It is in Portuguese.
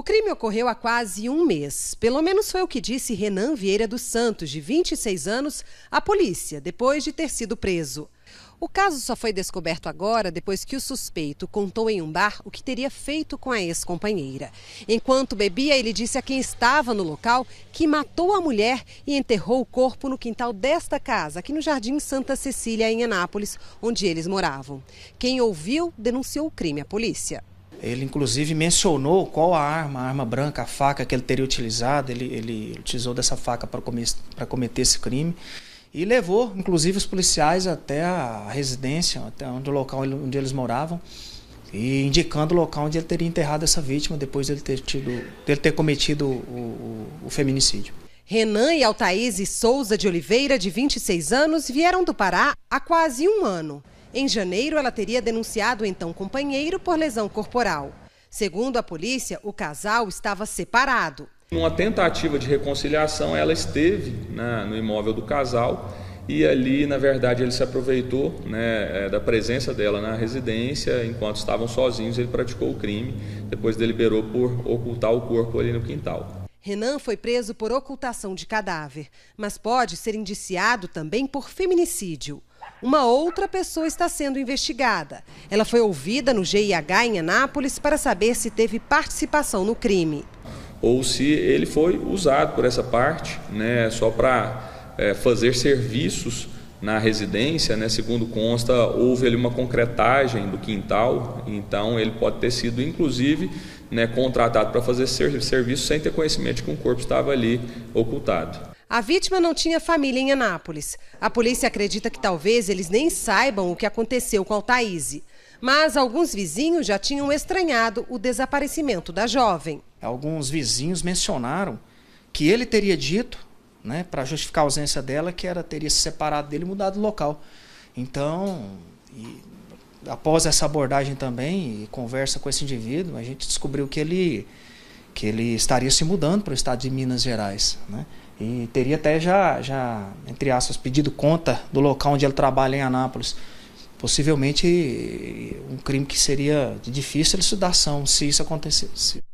O crime ocorreu há quase um mês. Pelo menos foi o que disse Renan Vieira dos Santos, de 26 anos, à polícia, depois de ter sido preso. O caso só foi descoberto agora depois que o suspeito contou em um bar o que teria feito com a ex-companheira. Enquanto bebia, ele disse a quem estava no local que matou a mulher e enterrou o corpo no quintal desta casa, aqui no Jardim Santa Cecília, em Anápolis, onde eles moravam. Quem ouviu denunciou o crime à polícia. Ele, inclusive, mencionou qual a arma, a arma branca, a faca que ele teria utilizado. Ele, ele utilizou dessa faca para cometer esse crime. E levou, inclusive, os policiais até a residência, até onde o local onde eles moravam, e indicando o local onde ele teria enterrado essa vítima depois dele ter, tido, ter cometido o, o, o feminicídio. Renan e Altaize Souza de Oliveira, de 26 anos, vieram do Pará há quase um ano. Em janeiro, ela teria denunciado então o então companheiro por lesão corporal. Segundo a polícia, o casal estava separado. Numa tentativa de reconciliação, ela esteve né, no imóvel do casal e ali, na verdade, ele se aproveitou né, eh, da presença dela na residência. Enquanto estavam sozinhos, ele praticou o crime. Depois deliberou por ocultar o corpo ali no quintal. Renan foi preso por ocultação de cadáver, mas pode ser indiciado também por feminicídio. Uma outra pessoa está sendo investigada. Ela foi ouvida no GIH em Anápolis para saber se teve participação no crime. Ou se ele foi usado por essa parte, né, só para é, fazer serviços na residência, né, segundo consta, houve ali uma concretagem do quintal, então ele pode ter sido, inclusive, né, contratado para fazer serviço sem ter conhecimento de que um corpo estava ali ocultado. A vítima não tinha família em Anápolis. A polícia acredita que talvez eles nem saibam o que aconteceu com Altaíse. Mas alguns vizinhos já tinham estranhado o desaparecimento da jovem. Alguns vizinhos mencionaram que ele teria dito, né, para justificar a ausência dela, que ela teria se separado dele e mudado de local. Então, e após essa abordagem também e conversa com esse indivíduo, a gente descobriu que ele que ele estaria se mudando para o estado de Minas Gerais, né? E teria até já já entre aspas pedido conta do local onde ele trabalha em Anápolis. Possivelmente um crime que seria de difícil elucidação se isso acontecesse.